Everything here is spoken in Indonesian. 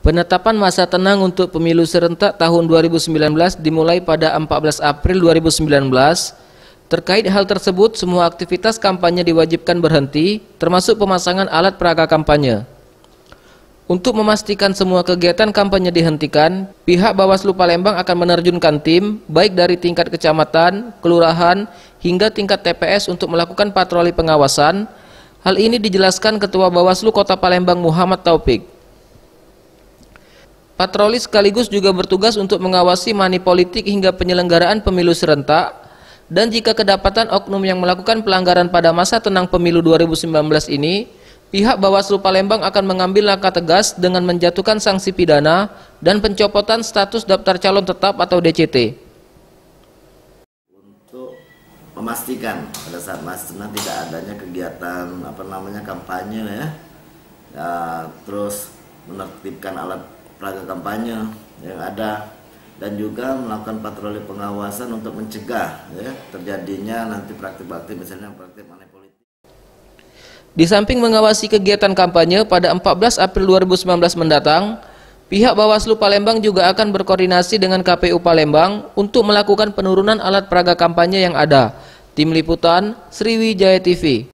Penetapan masa tenang untuk pemilu serentak tahun 2019 dimulai pada 14 April 2019. Terkait hal tersebut, semua aktivitas kampanye diwajibkan berhenti, termasuk pemasangan alat peraga kampanye. Untuk memastikan semua kegiatan kampanye dihentikan, pihak Bawaslu Palembang akan menerjunkan tim, baik dari tingkat kecamatan, kelurahan, hingga tingkat TPS untuk melakukan patroli pengawasan. Hal ini dijelaskan Ketua Bawaslu Kota Palembang Muhammad Taufik. Patroli sekaligus juga bertugas untuk mengawasi politik hingga penyelenggaraan pemilu serentak dan jika kedapatan oknum yang melakukan pelanggaran pada masa tenang pemilu 2019 ini, pihak Bawaslu Palembang akan mengambil langkah tegas dengan menjatuhkan sanksi pidana dan pencopotan status daftar calon tetap atau DCT. Untuk memastikan pada saat masa tenang tidak adanya kegiatan apa namanya kampanye ya, ya terus menertibkan alat peraga kampanye ya, yang ada dan juga melakukan patroli pengawasan untuk mencegah ya, terjadinya nanti praktik-praktik misalnya praktik money politik. Di samping mengawasi kegiatan kampanye pada 14 April 2019 mendatang, pihak Bawaslu Palembang juga akan berkoordinasi dengan KPU Palembang untuk melakukan penurunan alat peraga kampanye yang ada. Tim Liputan Sriwijaya TV